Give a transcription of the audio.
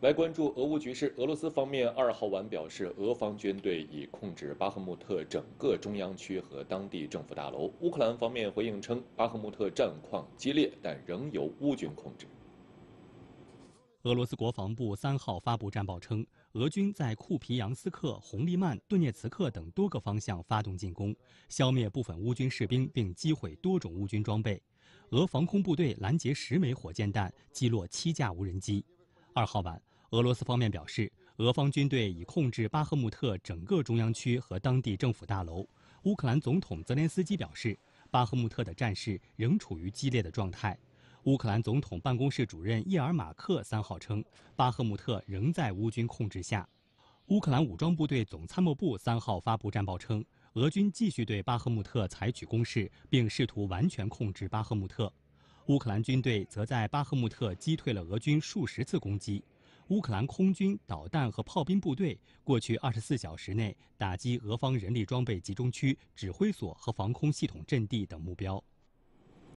来关注俄乌局势。俄罗斯方面二号晚表示，俄方军队已控制巴赫穆特整个中央区和当地政府大楼。乌克兰方面回应称，巴赫穆特战况激烈，但仍由乌军控制。俄罗斯国防部三号发布战报称，俄军在库皮扬斯克、红利曼、顿涅茨克等多个方向发动进攻，消灭部分乌军士兵并击毁多种乌军装备。俄防空部队拦截十枚火箭弹，击落七架无人机。二号晚。俄罗斯方面表示，俄方军队已控制巴赫穆特整个中央区和当地政府大楼。乌克兰总统泽连斯基表示，巴赫穆特的战事仍处于激烈的状态。乌克兰总统办公室主任叶尔马克三号称，巴赫穆特仍在乌军控制下。乌克兰武装部队总参谋部三号发布战报称，俄军继续对巴赫穆特采取攻势，并试图完全控制巴赫穆特。乌克兰军队则在巴赫穆特击退了俄军数十次攻击。乌克兰空军导弹和炮兵部队过去24小时内打击俄方人力装备集中区、指挥所和防空系统阵地等目标。